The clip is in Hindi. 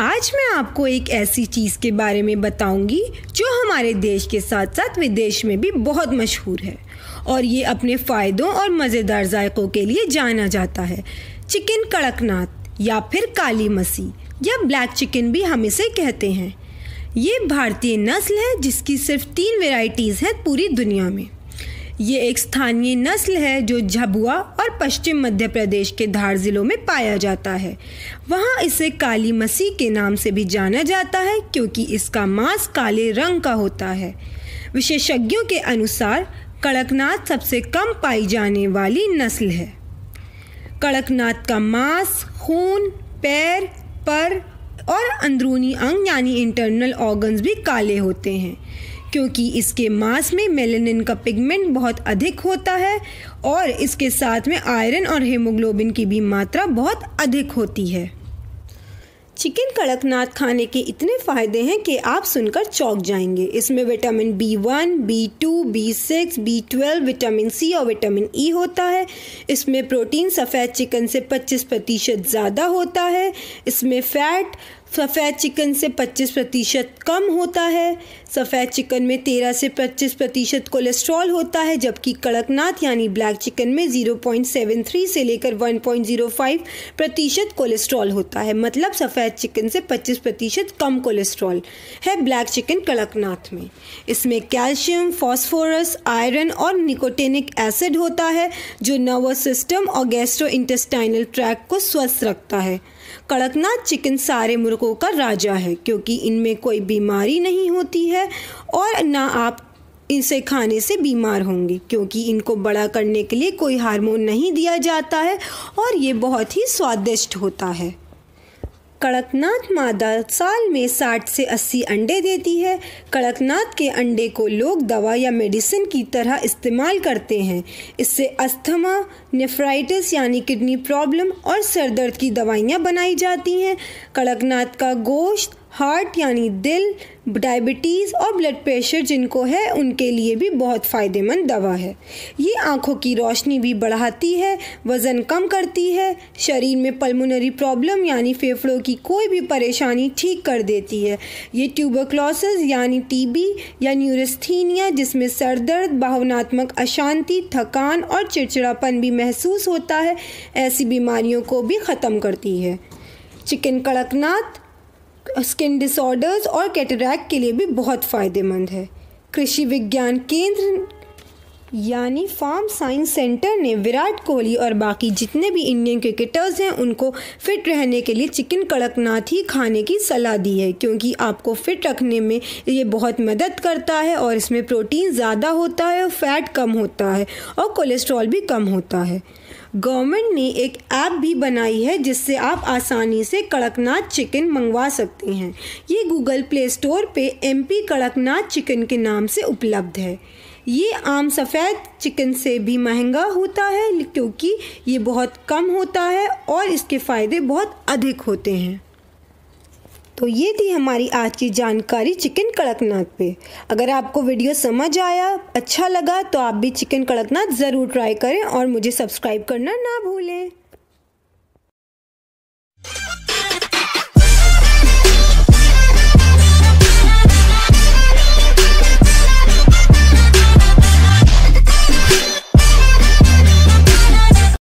आज मैं आपको एक ऐसी चीज़ के बारे में बताऊंगी जो हमारे देश के साथ साथ विदेश में भी बहुत मशहूर है और ये अपने फ़ायदों और मज़ेदार जायकों के लिए जाना जाता है चिकन कड़कनाथ या फिर काली मसी या ब्लैक चिकन भी हम इसे कहते हैं ये भारतीय नस्ल है जिसकी सिर्फ तीन वेराइटीज़ हैं पूरी दुनिया में ये एक स्थानीय नस्ल है जो झबुआ और पश्चिम मध्य प्रदेश के धार ज़िलों में पाया जाता है वहाँ इसे काली मसीह के नाम से भी जाना जाता है क्योंकि इसका मांस काले रंग का होता है विशेषज्ञों के अनुसार कड़कनाथ सबसे कम पाई जाने वाली नस्ल है कड़कनाथ का मांस खून पैर पर और अंदरूनी अंग यानी इंटरनल ऑर्गन्स भी काले होते हैं क्योंकि इसके मांस में मेलेनिन का पिगमेंट बहुत अधिक होता है और इसके साथ में आयरन और हेमोग्लोबिन की भी मात्रा बहुत अधिक होती है चिकन कड़कनाथ खाने के इतने फ़ायदे हैं कि आप सुनकर चौंक जाएंगे इसमें vitamin B one B two B six B twelve vitamin C और विटामिन ई e होता है इसमें प्रोटीन सफ़ेद चिकन से 25 प्रतिशत ज़्यादा होता है इसमें फ़ैट सफ़ेद चिकन से 25 प्रतिशत कम होता है सफ़ेद चिकन में 13 से 25 प्रतिशत कोलेस्ट्रॉल होता है जबकि कड़कनाथ यानी ब्लैक चिकन में 0.73 से लेकर 1.05 प्रतिशत कोलेस्ट्रॉल होता है मतलब सफ़ेद चिकन से 25 प्रतिशत कम कोलेस्ट्रॉल है ब्लैक चिकन कड़कनाथ में इसमें कैल्शियम फॉस्फोरस आयरन और निकोटेनिक एसिड होता है जो नर्वस सिस्टम और गैस्ट्रो ट्रैक को स्वस्थ रखता है कड़कनाथ चिकन सारे मुर्गों का राजा है क्योंकि इनमें कोई बीमारी नहीं होती है और ना आप इसे खाने से बीमार होंगे क्योंकि इनको बड़ा करने के लिए कोई हार्मोन नहीं दिया जाता है और ये बहुत ही स्वादिष्ट होता है कड़कनाथ मादा साल में 60 से 80 अंडे देती है कड़कनाथ के अंडे को लोग दवा या मेडिसिन की तरह इस्तेमाल करते हैं इससे अस्थमा नेफ्राइटिस यानी किडनी प्रॉब्लम और सर दर्द की दवाइयाँ बनाई जाती हैं कड़कनाथ का गोश्त हार्ट यानी दिल डायबिटीज़ और ब्लड प्रेशर जिनको है उनके लिए भी बहुत फ़ायदेमंद दवा है ये आँखों की रोशनी भी बढ़ाती है वज़न कम करती है शरीर में पल्मोनरी प्रॉब्लम यानी फेफड़ों की कोई भी परेशानी ठीक कर देती है ये ट्यूबरक्लोसिस यानी टीबी या न्यूरस्थीनिया जिसमें सर दर्द भावनात्मक अशांति थकान और चिड़चिड़ापन भी महसूस होता है ऐसी बीमारियों को भी ख़त्म करती है चिकन कड़कनाथ स्किन डिसऑर्डर्स और कैटरैक के लिए भी बहुत फ़ायदेमंद है कृषि विज्ञान केंद्र यानी फार्म साइंस सेंटर ने विराट कोहली और बाकी जितने भी इंडियन क्रिकेटर्स हैं उनको फिट रहने के लिए चिकन कड़कनाथ ही खाने की सलाह दी है क्योंकि आपको फिट रखने में ये बहुत मदद करता है और इसमें प्रोटीन ज़्यादा होता है फैट कम होता है और कोलेस्ट्रॉल भी कम होता है गवर्नमेंट ने एक ऐप भी बनाई है जिससे आप आसानी से कड़कनाथ चिकन मंगवा सकते हैं ये गूगल प्ले स्टोर पे एमपी कड़कनाथ चिकन के नाम से उपलब्ध है ये आम सफ़ेद चिकन से भी महंगा होता है क्योंकि ये बहुत कम होता है और इसके फ़ायदे बहुत अधिक होते हैं तो ये थी हमारी आज की जानकारी चिकन कड़कनाथ पे अगर आपको वीडियो समझ आया अच्छा लगा तो आप भी चिकन कड़कनाथ ज़रूर ट्राई करें और मुझे सब्सक्राइब करना ना भूलें